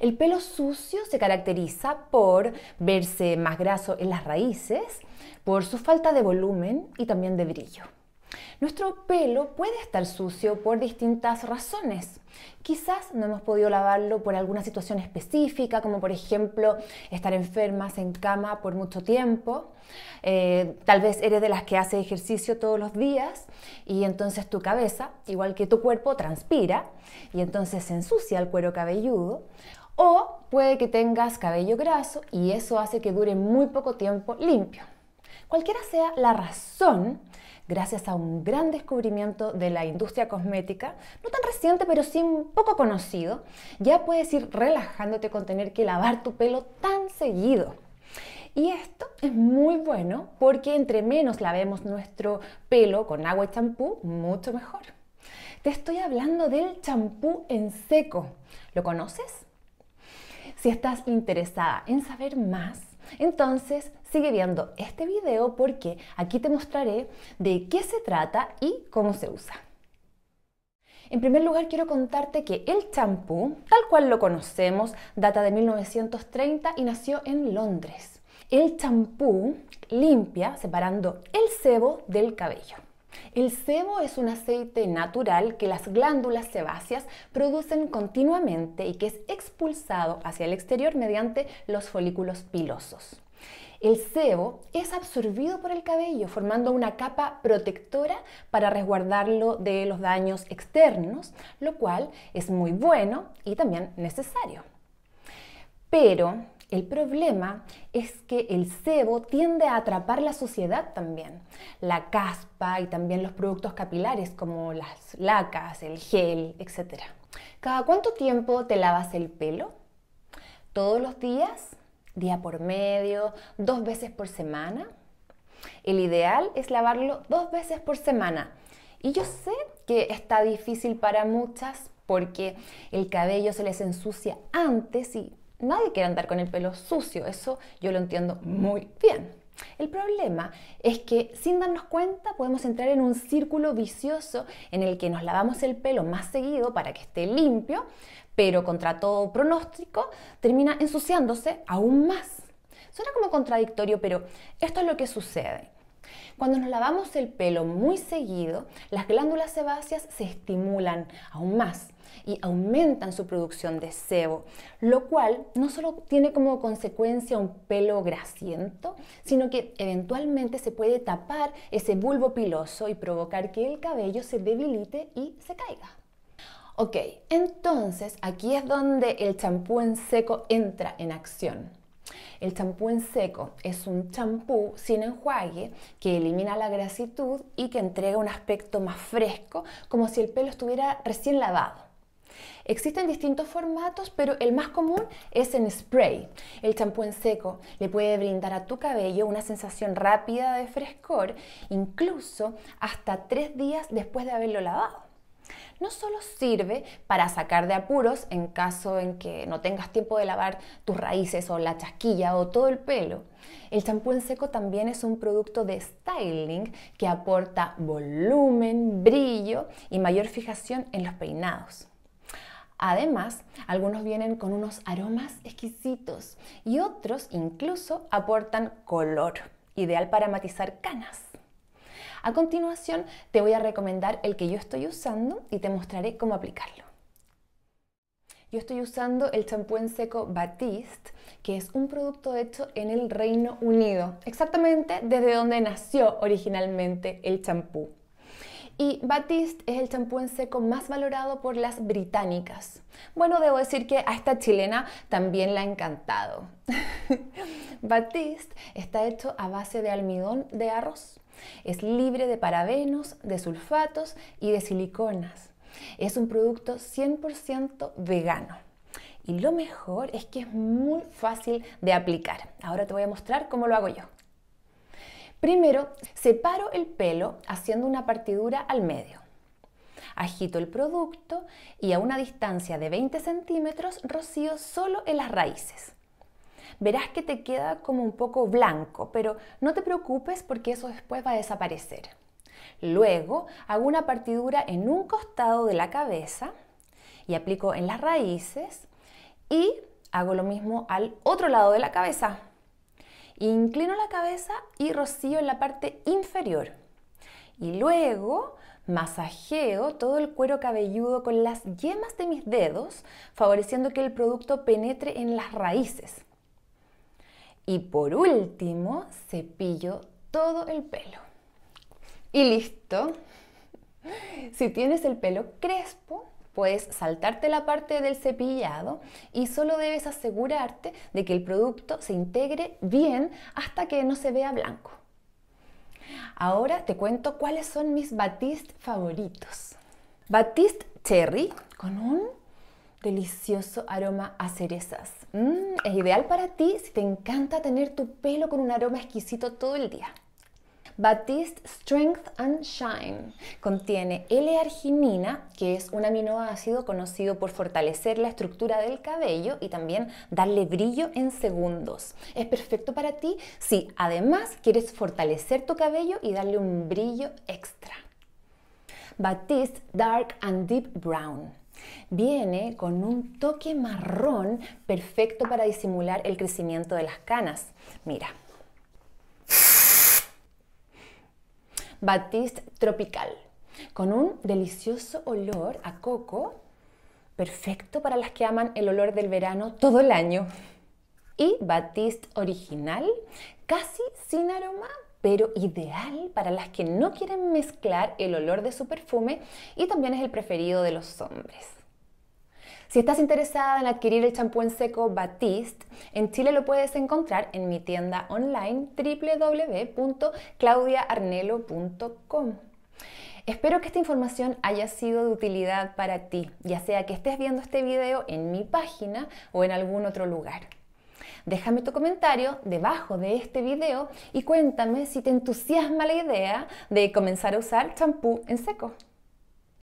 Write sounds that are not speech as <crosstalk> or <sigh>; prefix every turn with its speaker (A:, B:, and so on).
A: El pelo sucio se caracteriza por verse más graso en las raíces, por su falta de volumen y también de brillo. Nuestro pelo puede estar sucio por distintas razones. Quizás no hemos podido lavarlo por alguna situación específica, como por ejemplo estar enfermas en cama por mucho tiempo. Eh, tal vez eres de las que hace ejercicio todos los días y entonces tu cabeza, igual que tu cuerpo, transpira y entonces se ensucia el cuero cabelludo. O puede que tengas cabello graso y eso hace que dure muy poco tiempo limpio. Cualquiera sea la razón, gracias a un gran descubrimiento de la industria cosmética, no tan reciente pero sí un poco conocido, ya puedes ir relajándote con tener que lavar tu pelo tan seguido. Y esto es muy bueno porque entre menos lavemos nuestro pelo con agua y champú, mucho mejor. Te estoy hablando del champú en seco. ¿Lo conoces? Si estás interesada en saber más, entonces sigue viendo este video porque aquí te mostraré de qué se trata y cómo se usa. En primer lugar, quiero contarte que el champú, tal cual lo conocemos, data de 1930 y nació en Londres. El champú limpia separando el sebo del cabello. El sebo es un aceite natural que las glándulas sebáceas producen continuamente y que es expulsado hacia el exterior mediante los folículos pilosos. El sebo es absorbido por el cabello formando una capa protectora para resguardarlo de los daños externos, lo cual es muy bueno y también necesario. Pero el problema es que el sebo tiende a atrapar la suciedad también, la caspa y también los productos capilares como las lacas, el gel, etc. ¿Cada cuánto tiempo te lavas el pelo? ¿Todos los días? ¿Día por medio? ¿Dos veces por semana? El ideal es lavarlo dos veces por semana. Y yo sé que está difícil para muchas porque el cabello se les ensucia antes y Nadie quiere andar con el pelo sucio, eso yo lo entiendo muy bien. El problema es que sin darnos cuenta podemos entrar en un círculo vicioso en el que nos lavamos el pelo más seguido para que esté limpio, pero contra todo pronóstico termina ensuciándose aún más. Suena como contradictorio, pero esto es lo que sucede. Cuando nos lavamos el pelo muy seguido, las glándulas sebáceas se estimulan aún más y aumentan su producción de sebo, lo cual no solo tiene como consecuencia un pelo grasiento, sino que eventualmente se puede tapar ese bulbo piloso y provocar que el cabello se debilite y se caiga. Ok, entonces aquí es donde el champú en seco entra en acción. El champú en seco es un champú sin enjuague que elimina la grasitud y que entrega un aspecto más fresco, como si el pelo estuviera recién lavado. Existen distintos formatos, pero el más común es en spray. El champú en seco le puede brindar a tu cabello una sensación rápida de frescor, incluso hasta tres días después de haberlo lavado no solo sirve para sacar de apuros en caso en que no tengas tiempo de lavar tus raíces o la chasquilla o todo el pelo. El champú en seco también es un producto de styling que aporta volumen, brillo y mayor fijación en los peinados. Además, algunos vienen con unos aromas exquisitos y otros incluso aportan color, ideal para matizar canas. A continuación, te voy a recomendar el que yo estoy usando y te mostraré cómo aplicarlo. Yo estoy usando el champú en seco Batiste, que es un producto hecho en el Reino Unido, exactamente desde donde nació originalmente el champú y Batiste es el champú en seco más valorado por las británicas. Bueno, debo decir que a esta chilena también la ha encantado. <laughs> Batiste está hecho a base de almidón de arroz. Es libre de parabenos, de sulfatos y de siliconas. Es un producto 100% vegano. Y lo mejor es que es muy fácil de aplicar. Ahora te voy a mostrar cómo lo hago yo. Primero, separo el pelo haciendo una partidura al medio. Agito el producto y a una distancia de 20 centímetros rocío solo en las raíces. Verás que te queda como un poco blanco, pero no te preocupes porque eso después va a desaparecer. Luego hago una partidura en un costado de la cabeza y aplico en las raíces y hago lo mismo al otro lado de la cabeza. Inclino la cabeza y rocío en la parte inferior. Y luego masajeo todo el cuero cabelludo con las yemas de mis dedos, favoreciendo que el producto penetre en las raíces. Y por último, cepillo todo el pelo. Y listo. <laughs> Si tienes el pelo crespo, puedes saltarte la parte del cepillado y solo debes asegurarte de que el producto se integre bien hasta que no se vea blanco. Ahora te cuento cuáles son mis batiste favoritos. Batiste cherry con un delicioso aroma a cerezas. Mm, es ideal para ti si te encanta tener tu pelo con un aroma exquisito todo el día. Batiste Strength and Shine. Contiene L-arginina, que es un aminoácido conocido por fortalecer la estructura del cabello y también darle brillo en segundos. Es perfecto para ti si además quieres fortalecer tu cabello y darle un brillo extra. Batiste Dark and Deep Brown. Viene con un toque marrón perfecto para disimular el crecimiento de las canas. Mira, Batiste Tropical, con un delicioso olor a coco, perfecto para las que aman el olor del verano todo el año. Y Batiste Original, casi sin aroma, pero ideal para las que no quieren mezclar el olor de su perfume y también es el preferido de los hombres. Si estás interesada en adquirir el champú en seco Batiste, en Chile lo puedes encontrar en mi tienda online www.claudiaarnelo.com. Espero que esta información haya sido de utilidad para ti, ya sea que estés viendo este video en mi página o en algún otro lugar. Déjame tu comentario debajo de este video y cuéntame si te entusiasma la idea de comenzar a usar champú en seco.